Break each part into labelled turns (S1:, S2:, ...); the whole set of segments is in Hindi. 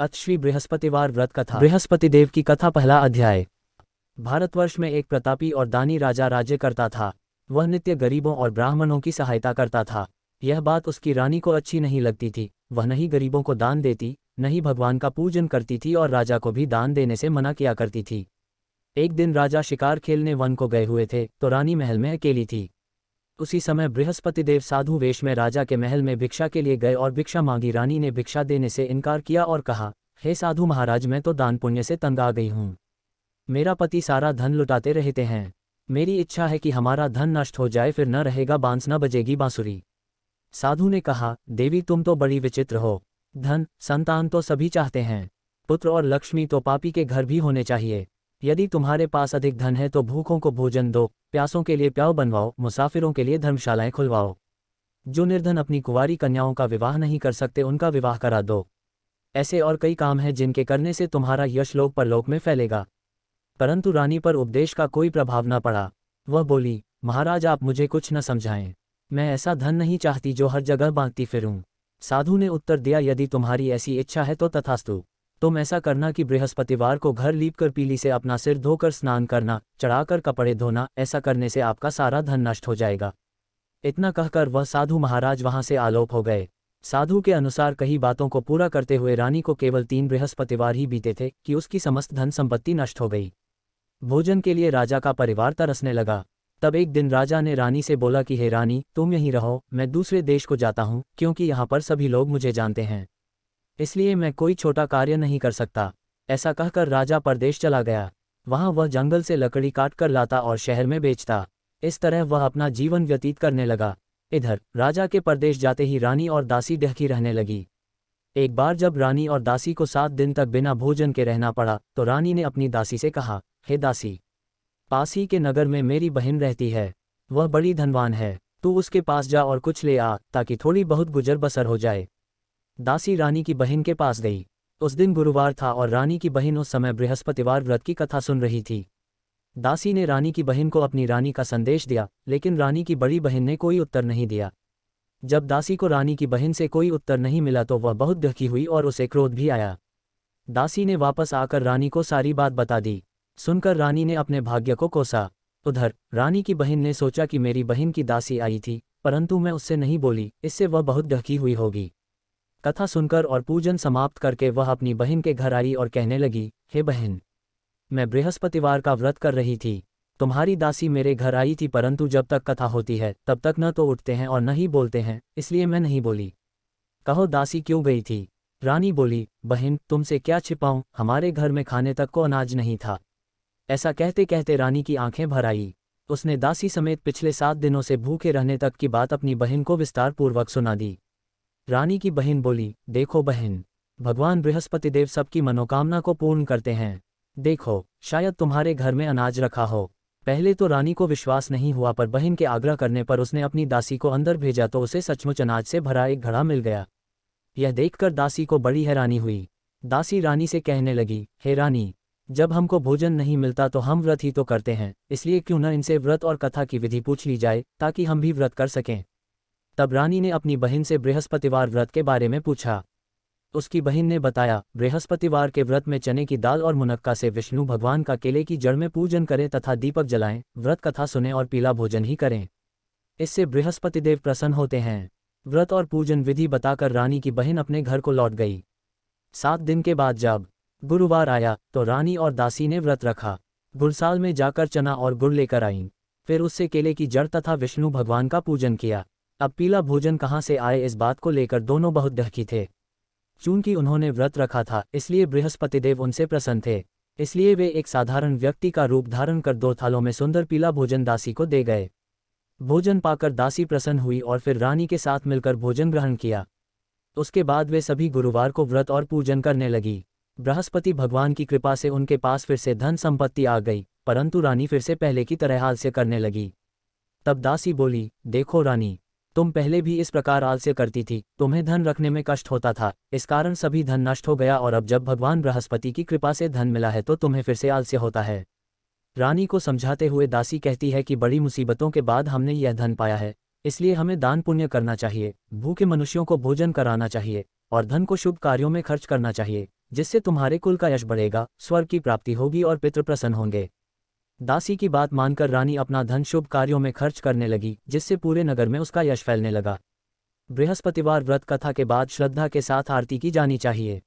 S1: अतश्री बृहस्पतिवार व्रत कथा बृहस्पति देव की कथा पहला अध्याय भारतवर्ष में एक प्रतापी और दानी राजा राज्य करता था वह नित्य गरीबों और ब्राह्मणों की सहायता करता था यह बात उसकी रानी को अच्छी नहीं लगती थी वह नहीं गरीबों को दान देती नहीं भगवान का पूजन करती थी और राजा को भी दान देने से मना किया करती थी एक दिन राजा शिकार खेलने वन को गए हुए थे तो रानी महल में अकेली थी उसी समय बृहस्पति देव साधु वेश में राजा के महल में भिक्षा के लिए गए और भिक्षा मांगी रानी ने भिक्षा देने से इनकार किया और कहा हे साधु महाराज मैं तो दान पुण्य से तंग आ गई हूँ मेरा पति सारा धन लुटाते रहते हैं मेरी इच्छा है कि हमारा धन नष्ट हो जाए फिर न रहेगा बांस न बजेगी बांसुरी साधु ने कहा देवी तुम तो बड़ी विचित्र हो धन संतान तो सभी चाहते हैं पुत्र और लक्ष्मी तो पापी के घर भी होने चाहिए यदि तुम्हारे पास अधिक धन है तो भूखों को भोजन दो प्यासों के लिए प्याव बनवाओ मुसाफिरों के लिए धर्मशालाएं खुलवाओ जो निर्धन अपनी कुंवारी कन्याओं का विवाह नहीं कर सकते उनका विवाह करा दो ऐसे और कई काम हैं जिनके करने से तुम्हारा यश लोक परलोक में फैलेगा परंतु रानी पर उपदेश का कोई प्रभाव न पड़ा वह बोली महाराज आप मुझे कुछ न समझाएं मैं ऐसा धन नहीं चाहती जो हर जगह बांटती फिरूं साधु ने उत्तर दिया यदि तुम्हारी ऐसी इच्छा है तो तथास्तु तुम ऐसा करना कि बृहस्पतिवार को घर लीप कर पीली से अपना सिर धोकर स्नान करना चढ़ाकर कपड़े धोना ऐसा करने से आपका सारा धन नष्ट हो जाएगा इतना कहकर वह साधु महाराज वहां से आलोप हो गए साधु के अनुसार कई बातों को पूरा करते हुए रानी को केवल तीन बृहस्पतिवार ही बीते थे कि उसकी समस्त धन संपत्ति नष्ट हो गई भोजन के लिए राजा का परिवार तरसने लगा तब एक दिन राजा ने रानी से बोला कि हे रानी तुम यहीं रहो मैं दूसरे देश को जाता हूं क्योंकि यहां पर सभी लोग मुझे जानते हैं इसलिए मैं कोई छोटा कार्य नहीं कर सकता ऐसा कहकर राजा परदेश चला गया वहां वह जंगल से लकड़ी काट कर लाता और शहर में बेचता इस तरह वह अपना जीवन व्यतीत करने लगा इधर राजा के परदेश जाते ही रानी और दासी डहकी रहने लगी एक बार जब रानी और दासी को सात दिन तक बिना भोजन के रहना पड़ा तो रानी ने अपनी दासी से कहा हे दासी पास ही के नगर में मेरी बहन रहती है वह बड़ी धनवान है तू उसके पास जा और कुछ ले आ ताकि थोड़ी बहुत गुजर बसर हो जाए दासी रानी की बहन के पास गई उस दिन गुरुवार था और रानी की बहन उस समय बृहस्पतिवार व्रत की कथा सुन रही थी दासी ने रानी की बहन को अपनी रानी का संदेश दिया लेकिन रानी की बड़ी बहन ने कोई उत्तर नहीं दिया जब दासी को रानी की बहन से कोई उत्तर नहीं मिला तो वह बहुत दुखी हुई और उसे क्रोध भी आया दासी ने वापस आकर रानी को सारी बात बता दी सुनकर रानी ने अपने भाग्य को कोसा उधर रानी की बहन ने सोचा कि मेरी बहन की दासी आई थी परंतु मैं उससे नहीं बोली इससे वह बहुत दुखी हुई होगी कथा सुनकर और पूजन समाप्त करके वह अपनी बहन के घर आई और कहने लगी हे बहन मैं बृहस्पतिवार का व्रत कर रही थी तुम्हारी दासी मेरे घर आई थी परंतु जब तक कथा होती है तब तक न तो उठते हैं और न ही बोलते हैं इसलिए मैं नहीं बोली कहो दासी क्यों गई थी रानी बोली बहन तुमसे क्या छिपाऊं हमारे घर में खाने तक को अनाज नहीं था ऐसा कहते कहते रानी की आंखें भर आई उसने दासी समेत पिछले सात दिनों से भूखे रहने तक की बात अपनी बहन को विस्तारपूर्वक सुना दी रानी की बहन बोली देखो बहन भगवान बृहस्पति देव सबकी मनोकामना को पूर्ण करते हैं देखो शायद तुम्हारे घर में अनाज रखा हो पहले तो रानी को विश्वास नहीं हुआ पर बहन के आग्रह करने पर उसने अपनी दासी को अंदर भेजा तो उसे सचमुच अनाज से भरा एक घड़ा मिल गया यह देखकर दासी को बड़ी हैरानी हुई दासी रानी से कहने लगी हे रानी जब हमको भोजन नहीं मिलता तो हम व्रत ही तो करते हैं इसलिए क्यों न इनसे व्रत और कथा की विधि पूछ ली जाए ताकि हम भी व्रत कर सकें तब रानी ने अपनी बहन से बृहस्पतिवार व्रत के बारे में पूछा उसकी बहन ने बताया बृहस्पतिवार के व्रत में चने की दाल और मुनक्का से विष्णु भगवान का केले की जड़ में पूजन करें तथा दीपक जलाएं व्रत कथा सुने और पीला भोजन ही करें इससे बृहस्पति देव प्रसन्न होते हैं व्रत और पूजन विधि बताकर रानी की बहन अपने घर को लौट गई सात दिन के बाद जब गुरुवार आया तो रानी और दासी ने व्रत रखा गुड़साल में जाकर चना और गुड़ लेकर आईं फिर उससे केले की जड़ तथा विष्णु भगवान का पूजन किया अब पीला भोजन कहाँ से आए इस बात को लेकर दोनों बहुत दहकी थे चूंकि उन्होंने व्रत रखा था इसलिए बृहस्पतिदेव उनसे प्रसन्न थे इसलिए वे एक साधारण व्यक्ति का रूप धारण कर दो थालों में सुंदर पीला भोजन दासी को दे गए भोजन पाकर दासी प्रसन्न हुई और फिर रानी के साथ मिलकर भोजन ग्रहण किया उसके बाद वे सभी गुरुवार को व्रत और पूजन करने लगी बृहस्पति भगवान की कृपा से उनके पास फिर से धन संपत्ति आ गई परंतु रानी फिर से पहले की तरह हाल से करने लगी तब दासी बोली देखो रानी तुम पहले भी इस प्रकार आलस्य करती थी तुम्हें धन रखने में कष्ट होता था इस कारण सभी धन नष्ट हो गया और अब जब भगवान बृहस्पति की कृपा से धन मिला है तो तुम्हें फिर से आलस्य होता है रानी को समझाते हुए दासी कहती है कि बड़ी मुसीबतों के बाद हमने यह धन पाया है इसलिए हमें दान पुण्य करना चाहिए भूखे मनुष्यों को भोजन कराना चाहिए और धन को शुभ कार्यों में खर्च करना चाहिए जिससे तुम्हारे कुल का यश बढ़ेगा स्वर्ग की प्राप्ति होगी और पितृ प्रसन्न होंगे दासी की बात मानकर रानी अपना धन शुभ कार्यों में खर्च करने लगी जिससे पूरे नगर में उसका यश फैलने लगा बृहस्पतिवार व्रत कथा के बाद श्रद्धा के साथ आरती की जानी चाहिए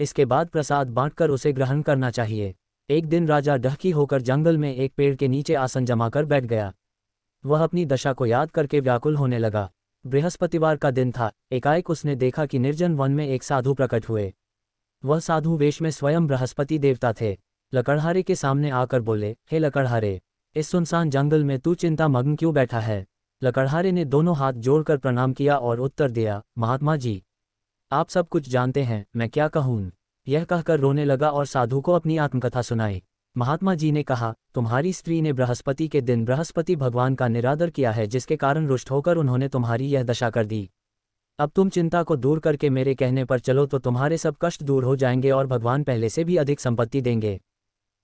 S1: इसके बाद प्रसाद बांटकर उसे ग्रहण करना चाहिए एक दिन राजा डहकी होकर जंगल में एक पेड़ के नीचे आसन जमाकर बैठ गया वह अपनी दशा को याद करके व्याकुल होने लगा बृहस्पतिवार का दिन था एकाएक उसने देखा कि निर्जन वन में एक साधु प्रकट हुए वह साधु वेश में स्वयं बृहस्पति देवता थे लकड़हारे के सामने आकर बोले हे लकड़हारे इस सुनसान जंगल में तू चिंता मग्न क्यों बैठा है लकड़हारे ने दोनों हाथ जोड़कर प्रणाम किया और उत्तर दिया महात्मा जी आप सब कुछ जानते हैं मैं क्या कहूँ यह कहकर रोने लगा और साधु को अपनी आत्मकथा सुनाई महात्मा जी ने कहा तुम्हारी स्त्री ने बृहस्पति के दिन बृहस्पति भगवान का निरादर किया है जिसके कारण रुष्ट होकर उन्होंने तुम्हारी यह दशा कर दी अब तुम चिंता को दूर करके मेरे कहने पर चलो तो तुम्हारे सब कष्ट दूर हो जाएंगे और भगवान पहले से भी अधिक संपत्ति देंगे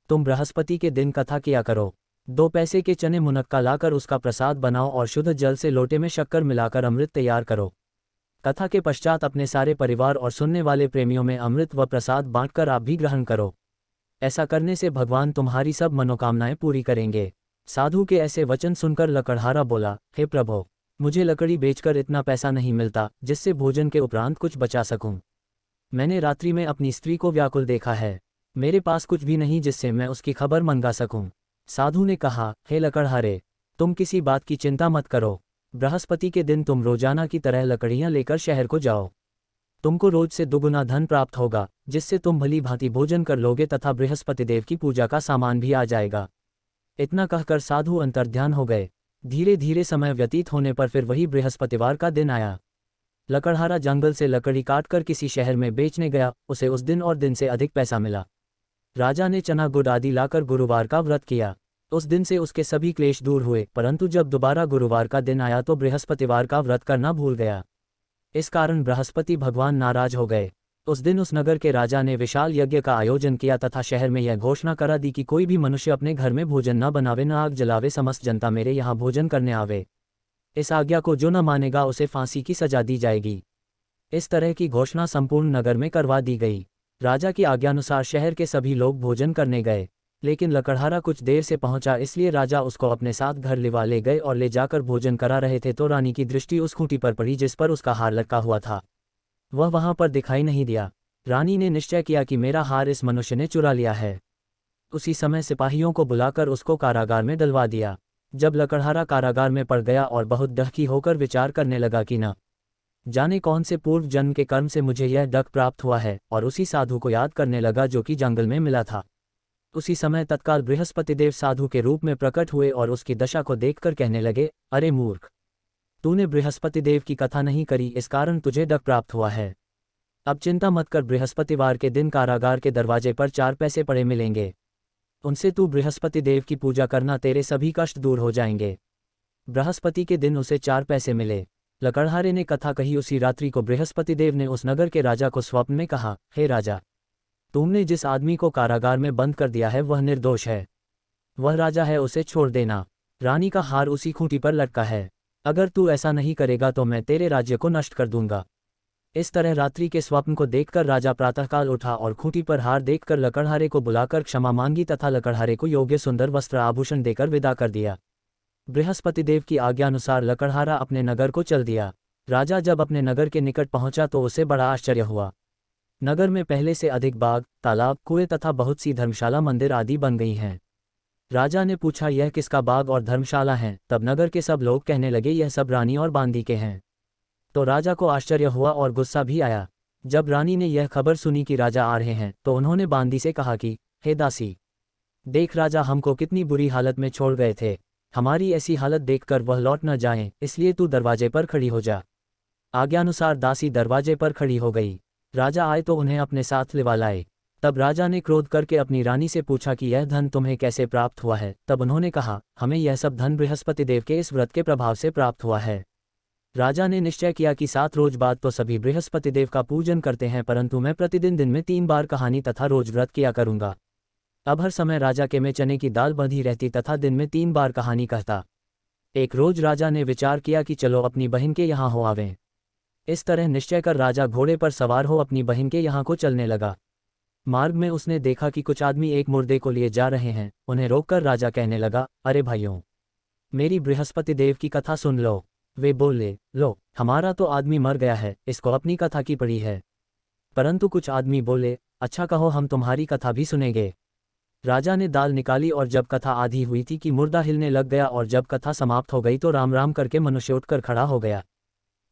S1: तुम बृहस्पति के दिन कथा किया करो दो पैसे के चने मुनक्का लाकर उसका प्रसाद बनाओ और शुद्ध जल से लोटे में शक्कर मिलाकर अमृत तैयार करो कथा के पश्चात अपने सारे परिवार और सुनने वाले प्रेमियों में अमृत व प्रसाद बांटकर आप भी ग्रहण करो ऐसा करने से भगवान तुम्हारी सब मनोकामनाएं पूरी करेंगे साधु के ऐसे वचन सुनकर लकड़हारा बोला हे प्रभो मुझे लकड़ी बेचकर इतना पैसा नहीं मिलता जिससे भोजन के उपरांत कुछ बचा सकूं मैंने रात्रि में अपनी स्त्री को व्याकुल देखा है मेरे पास कुछ भी नहीं जिससे मैं उसकी खबर मंगा सकूं। साधु ने कहा हे लकड़हारे तुम किसी बात की चिंता मत करो बृहस्पति के दिन तुम रोजाना की तरह लकड़ियां लेकर शहर को जाओ तुमको रोज से दुगुना धन प्राप्त होगा जिससे तुम भली भांति भोजन कर लोगे तथा बृहस्पति देव की पूजा का सामान भी आ जाएगा इतना कहकर साधु अंतर्ध्यान हो गए धीरे धीरे समय व्यतीत होने पर फिर वही बृहस्पतिवार का दिन आया लकड़हारा जंगल से लकड़ी काटकर किसी शहर में बेचने गया उसे उस दिन और दिन से अधिक पैसा मिला राजा ने चना गुड़ आदि लाकर गुरुवार का व्रत किया उस दिन से उसके सभी क्लेश दूर हुए परंतु जब दोबारा गुरुवार का दिन आया तो बृहस्पतिवार का व्रत करना भूल गया इस कारण बृहस्पति भगवान नाराज हो गए उस दिन उस नगर के राजा ने विशाल यज्ञ का आयोजन किया तथा शहर में यह घोषणा करा दी कि कोई भी मनुष्य अपने घर में भोजन न बनावे न आग जलावे समस्त जनता मेरे यहाँ भोजन करने आवे इस आज्ञा को जो न मानेगा उसे फांसी की सजा दी जाएगी इस तरह की घोषणा संपूर्ण नगर में करवा दी गई राजा की आज्ञानुसार शहर के सभी लोग भोजन करने गए लेकिन लकड़हारा कुछ देर से पहुंचा इसलिए राजा उसको अपने साथ घर लिवा ले गए और ले जाकर भोजन करा रहे थे तो रानी की दृष्टि उस खूंटी पर पड़ी जिस पर उसका हार लटका हुआ था वह वहां पर दिखाई नहीं दिया रानी ने निश्चय किया कि मेरा हार इस मनुष्य ने चुरा लिया है उसी समय सिपाहियों को बुलाकर उसको कारागार में डलवा दिया जब लकड़हारा कारागार में पड़ गया और बहुत डहकी होकर विचार करने लगा कि न जाने कौन से पूर्व जन्म के कर्म से मुझे यह डक प्राप्त हुआ है और उसी साधु को याद करने लगा जो कि जंगल में मिला था उसी समय तत्काल बृहस्पतिदेव साधु के रूप में प्रकट हुए और उसकी दशा को देखकर कहने लगे अरे मूर्ख तूने बृहस्पतिदेव की कथा नहीं करी इस कारण तुझे डक प्राप्त हुआ है अब चिंता मत कर बृहस्पतिवार के दिन कारागार के दरवाजे पर चार पैसे पड़े मिलेंगे उनसे तू बृहस्पति देव की पूजा करना तेरे सभी कष्ट दूर हो जाएंगे बृहस्पति के दिन उसे चार पैसे मिले लकड़हारे ने कथा कही उसी रात्रि को बृहस्पति देव ने उस नगर के राजा को स्वप्न में कहा हे राजा तुमने जिस आदमी को कारागार में बंद कर दिया है वह निर्दोष है वह राजा है उसे छोड़ देना रानी का हार उसी खूंटी पर लटका है अगर तू ऐसा नहीं करेगा तो मैं तेरे राज्य को नष्ट कर दूंगा इस तरह रात्रि के स्वप्न को देखकर राजा प्रातःकाल उठा और खूंटी पर हार देखकर लकड़हारे को बुलाकर क्षमा मांगी तथा लकड़हारे को योग्य सुंदर वस्त्र आभूषण देकर विदा कर दिया बृहस्पतिदेव की आज्ञानुसार लकड़हारा अपने नगर को चल दिया राजा जब अपने नगर के निकट पहुंचा तो उसे बड़ा आश्चर्य हुआ नगर में पहले से अधिक बाग तालाब कुएं तथा बहुत सी धर्मशाला मंदिर आदि बन गई हैं राजा ने पूछा यह किसका बाग और धर्मशाला है तब नगर के सब लोग कहने लगे यह सब रानी और बांदी के हैं तो राजा को आश्चर्य हुआ और गुस्सा भी आया जब रानी ने यह खबर सुनी कि राजा आ रहे हैं तो उन्होंने बांदी से कहा कि हे दासी देख राजा हमको कितनी बुरी हालत में छोड़ गए थे हमारी ऐसी हालत देखकर वह लौट न जाए इसलिए तू दरवाजे पर खड़ी हो जा आज्ञानुसार दासी दरवाजे पर खड़ी हो गई राजा आए तो उन्हें अपने साथ लिवा लाए तब राजा ने क्रोध करके अपनी रानी से पूछा कि यह धन तुम्हें कैसे प्राप्त हुआ है तब उन्होंने कहा हमें यह सब धन बृहस्पति देव के इस व्रत के प्रभाव से प्राप्त हुआ है राजा ने निश्चय किया कि सात रोज बाद तो सभी बृहस्पति देव का पूजन करते हैं परंतु मैं प्रतिदिन दिन में तीन बार कहानी तथा रोज व्रत किया करूंगा अब हर समय राजा के में चने की दाल बंधी रहती तथा दिन में तीन बार कहानी कहता एक रोज राजा ने विचार किया कि चलो अपनी बहन के यहाँ हो आवें इस तरह निश्चय कर राजा घोड़े पर सवार हो अपनी बहन के यहाँ को चलने लगा मार्ग में उसने देखा कि कुछ आदमी एक मुर्दे को लिए जा रहे हैं उन्हें रोककर राजा कहने लगा अरे भाइयों मेरी बृहस्पति देव की कथा सुन लो वे बोले लो हमारा तो आदमी मर गया है इसको अपनी कथा की पड़ी है परंतु कुछ आदमी बोले अच्छा कहो हम तुम्हारी कथा भी सुनेंगे राजा ने दाल निकाली और जब कथा आधी हुई थी कि मुर्दा हिलने लग गया और जब कथा समाप्त हो गई तो राम राम करके मनुष्य उठकर खड़ा हो गया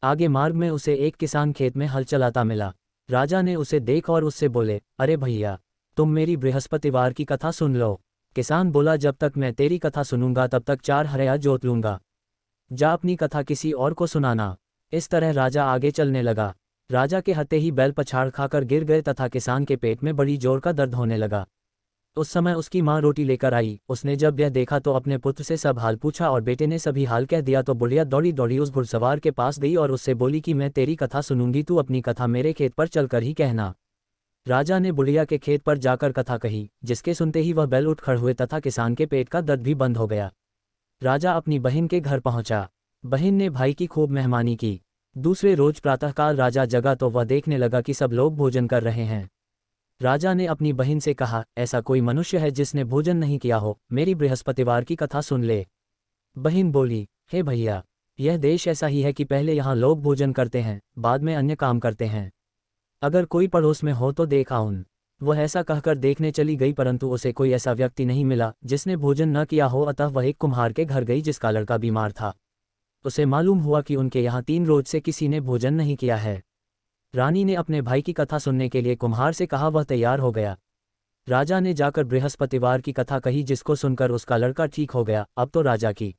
S1: आगे मार्ग में उसे एक किसान खेत में हल चलाता मिला राजा ने उसे देख और उससे बोले अरे भैया तुम मेरी बृहस्पतिवार की कथा सुन लो किसान बोला जब तक मैं तेरी कथा सुनूंगा तब तक चार हरिया जोत लूंगा जा अपनी कथा किसी और को सुनाना इस तरह राजा आगे चलने लगा राजा के हते ही बैल पछाड़ खाकर गिर गए तथा किसान के पेट में बड़ी जोर का दर्द होने लगा उस समय उसकी माँ रोटी लेकर आई उसने जब यह देखा तो अपने पुत्र से सब हाल पूछा और बेटे ने सभी हाल कह दिया तो बुढ़िया दौड़ी दौड़ी उस घुड़सवार के पास गई और उससे बोली कि मैं तेरी कथा सुनूंगी तू अपनी कथा मेरे खेत पर चलकर ही कहना राजा ने बुढ़िया के खेत पर जाकर कथा कही जिसके सुनते ही वह बैल उठ खड़ हुए तथा किसान के पेट का दर्द भी बंद हो गया राजा अपनी बहन के घर पहुंचा बहन ने भाई की खूब मेहमानी की दूसरे रोज प्रातःकाल राजा जगा तो वह देखने लगा कि सब लोग भोजन कर रहे हैं राजा ने अपनी बहन से कहा ऐसा कोई मनुष्य है जिसने भोजन नहीं किया हो मेरी बृहस्पतिवार की कथा सुन ले बहन बोली हे भैया यह देश ऐसा ही है कि पहले यहाँ लोग भोजन करते हैं बाद में अन्य काम करते हैं अगर कोई पड़ोस में हो तो देखा उन वह ऐसा कहकर देखने चली गई परंतु उसे कोई ऐसा व्यक्ति नहीं मिला जिसने भोजन न किया हो अतः वह एक कुम्हार के घर गई जिसका लड़का बीमार था उसे मालूम हुआ कि उनके यहाँ तीन रोज से किसी ने भोजन नहीं किया है रानी ने अपने भाई की कथा सुनने के लिए कुम्हार से कहा वह तैयार हो गया राजा ने जाकर बृहस्पतिवार की कथा कही जिसको सुनकर उसका लड़का ठीक हो गया अब तो राजा की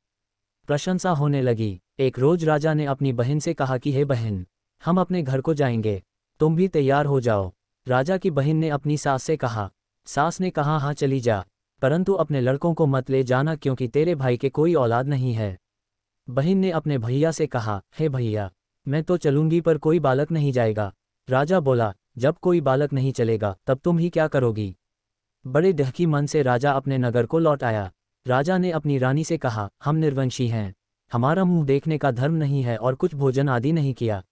S1: प्रशंसा होने लगी एक रोज राजा ने अपनी बहन से कहा कि हे बहन हम अपने घर को जाएंगे तुम भी तैयार हो जाओ राजा की बहन ने अपनी सास से कहा सास ने कहा हाँ चली जा परंतु अपने लड़कों को मत ले जाना क्योंकि तेरे भाई के कोई औलाद नहीं है बहन ने अपने भैया से कहा हे भैया मैं तो चलूंगी पर कोई बालक नहीं जाएगा राजा बोला जब कोई बालक नहीं चलेगा तब तुम ही क्या करोगी बड़े डहकी मन से राजा अपने नगर को लौट आया राजा ने अपनी रानी से कहा हम निर्वंशी हैं हमारा मुंह देखने का धर्म नहीं है और कुछ भोजन आदि नहीं किया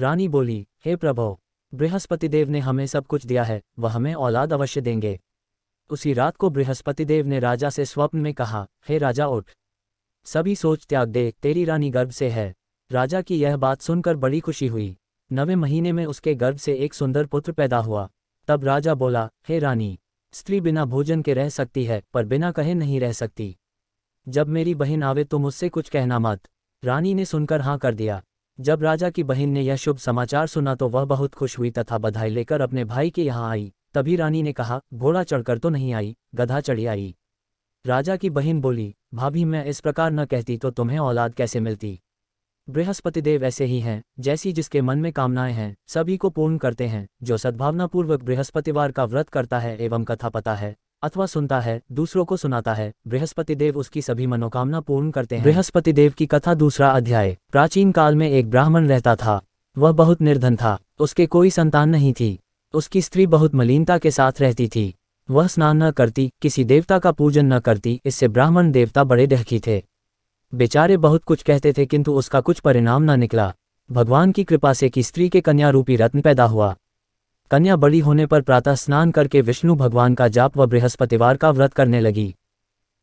S1: रानी बोली हे प्रभो बृहस्पति देव ने हमें सब कुछ दिया है वह हमें औलाद अवश्य देंगे उसी रात को बृहस्पति देव ने राजा से स्वप्न में कहा हे राजा उठ सभी सोच त्याग दे तेरी रानी गर्भ से है राजा की यह बात सुनकर बड़ी खुशी हुई नवे महीने में उसके गर्भ से एक सुंदर पुत्र पैदा हुआ तब राजा बोला हे रानी स्त्री बिना भोजन के रह सकती है पर बिना कहे नहीं रह सकती जब मेरी बहन आवे तो मुझसे कुछ कहना मत रानी ने सुनकर हाँ कर दिया जब राजा की बहन ने यह शुभ समाचार सुना तो वह बहुत खुश हुई तथा बधाई लेकर अपने भाई के यहाँ आई तभी रानी ने कहा घोड़ा चढ़कर तो नहीं आई गधा चढ़ी आई राजा की बहन बोली भाभी मैं इस प्रकार न कहती तो तुम्हें औलाद कैसे मिलती बृहस्पति देव ऐसे ही हैं जैसी जिसके मन में कामनाएं हैं सभी को पूर्ण करते हैं जो सद्भावनापूर्वक बृहस्पतिवार का व्रत करता है एवं कथा पता है अथवा सुनता है दूसरों को सुनाता है बृहस्पति देव उसकी सभी मनोकामना पूर्ण करते हैं बृहस्पति देव की कथा दूसरा अध्याय प्राचीन काल में एक ब्राह्मण रहता था वह बहुत निर्धन था उसके कोई संतान नहीं थी उसकी स्त्री बहुत मलिनता के साथ रहती थी वह स्नान न करती किसी देवता का पूजन न करती इससे ब्राह्मण देवता बड़े डहकी थे बेचारे बहुत कुछ कहते थे किंतु उसका कुछ परिणाम न निकला भगवान की कृपा से कि स्त्री के कन्या रूपी रत्न पैदा हुआ कन्या बड़ी होने पर प्रातः स्नान करके विष्णु भगवान का जाप व बृहस्पतिवार का व्रत करने लगी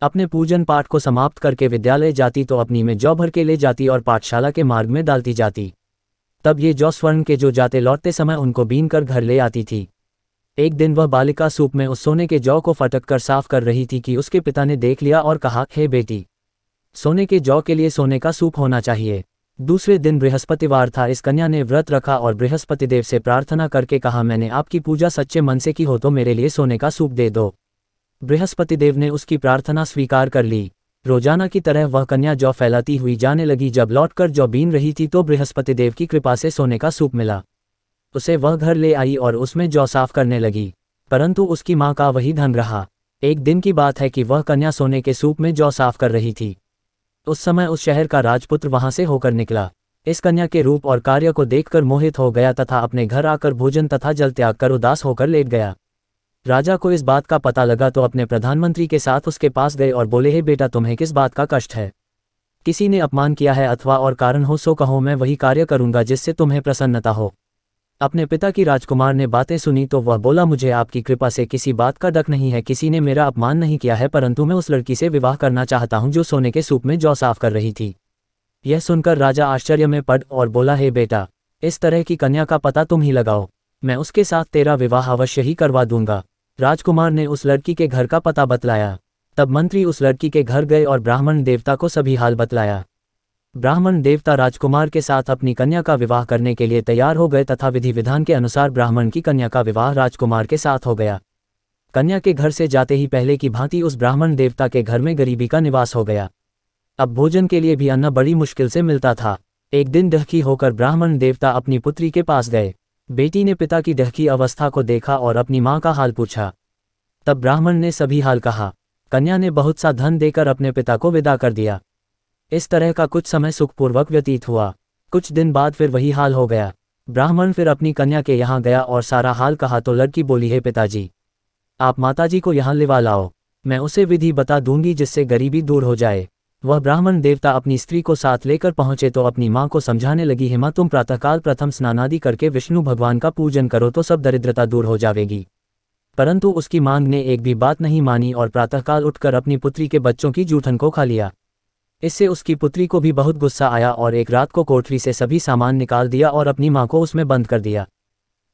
S1: अपने पूजन पाठ को समाप्त करके विद्यालय जाती तो अपनी में जौ भर के ले जाती और पाठशाला के मार्ग में डालती जाती तब ये जौ स्वर्ण के जो जाते लौटते समय उनको बीन कर घर ले आती थी एक दिन वह बालिका सूप में उस सोने के जौ को फटक कर साफ कर रही थी कि उसके पिता ने देख लिया और कहा हे बेटी सोने के जौ के लिए सोने का सूप होना चाहिए दूसरे दिन बृहस्पतिवार था इस कन्या ने व्रत रखा और बृहस्पति देव से प्रार्थना करके कहा मैंने आपकी पूजा सच्चे मन से की हो तो मेरे लिए सोने का सूप दे दो बृहस्पति देव ने उसकी प्रार्थना स्वीकार कर ली रोजाना की तरह वह कन्या जौ फैलाती हुई जाने लगी जब लौटकर जौ बीन रही थी तो बृहस्पति देव की कृपा से सोने का सूप मिला उसे वह घर ले आई और उसमें जौ साफ करने लगी परंतु उसकी माँ का वही धन रहा एक दिन की बात है कि वह कन्या सोने के सूप में जौ साफ कर रही थी उस समय उस शहर का राजपुत्र वहां से होकर निकला इस कन्या के रूप और कार्य को देखकर मोहित हो गया तथा अपने घर आकर भोजन तथा जल त्याग कर उदास होकर लेट गया राजा को इस बात का पता लगा तो अपने प्रधानमंत्री के साथ उसके पास गए और बोले हे बेटा तुम्हें किस बात का कष्ट है किसी ने अपमान किया है अथवा और कारण हो सो कहो मैं वही कार्य करूंगा जिससे तुम्हें प्रसन्नता हो अपने पिता की राजकुमार ने बातें सुनी तो वह बोला मुझे आपकी कृपा से किसी बात का डक नहीं है किसी ने मेरा अपमान नहीं किया है परंतु मैं उस लड़की से विवाह करना चाहता हूं जो सोने के सूप में जौ साफ कर रही थी यह सुनकर राजा आश्चर्य में पड़ और बोला हे बेटा इस तरह की कन्या का पता तुम ही लगाओ मैं उसके साथ तेरा विवाह अवश्य ही करवा दूंगा राजकुमार ने उस लड़की के घर का पता बतलाया तब मंत्री उस लड़की के घर गए और ब्राह्मण देवता को सभी हाल बतलाया ब्राह्मण देवता राजकुमार के साथ अपनी कन्या का विवाह करने के लिए तैयार हो गए तथा विधि विधान के अनुसार ब्राह्मण की कन्या का विवाह राजकुमार के साथ हो गया कन्या के घर से जाते ही पहले की भांति उस ब्राह्मण देवता के घर में गरीबी का निवास हो गया अब भोजन के लिए भी अन्न बड़ी मुश्किल से मिलता था एक दिन डहकी होकर ब्राह्मण देवता अपनी पुत्री के पास गए बेटी ने पिता की डहकी अवस्था को देखा और अपनी माँ का हाल पूछा तब ब्राह्मण ने सभी हाल कहा कन्या ने बहुत सा धन देकर अपने पिता को विदा कर दिया इस तरह का कुछ समय सुखपूर्वक व्यतीत हुआ कुछ दिन बाद फिर वही हाल हो गया ब्राह्मण फिर अपनी कन्या के यहाँ गया और सारा हाल कहा तो लड़की बोली है पिताजी आप माताजी को यहाँ लिवा लाओ मैं उसे विधि बता दूंगी जिससे गरीबी दूर हो जाए वह ब्राह्मण देवता अपनी स्त्री को साथ लेकर पहुंचे तो अपनी माँ को समझाने लगी हेमा तुम प्रातःकाल प्रथम स्नानादि करके विष्णु भगवान का पूजन करो तो सब दरिद्रता दूर हो जाएगी परंतु उसकी मांग ने एक भी बात नहीं मानी और प्रातःकाल उठकर अपनी पुत्री के बच्चों की जूठन को खा लिया इससे उसकी पुत्री को भी बहुत गुस्सा आया और एक रात को कोठरी से सभी सामान निकाल दिया और अपनी मां को उसमें बंद कर दिया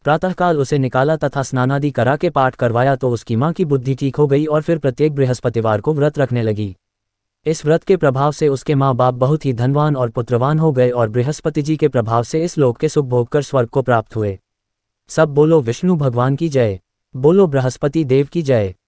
S1: प्रातःकाल उसे निकाला तथा स्नानादि करा के पाठ करवाया तो उसकी मां की बुद्धि ठीक हो गई और फिर प्रत्येक बृहस्पतिवार को व्रत रखने लगी इस व्रत के प्रभाव से उसके माँ बाप बहुत ही धनवान और पुत्रवान हो गए और बृहस्पति जी के प्रभाव से इस लोक के सुख भोग कर स्वर्ग को प्राप्त हुए सब बोलो विष्णु भगवान की जय बोलो बृहस्पति देव की जय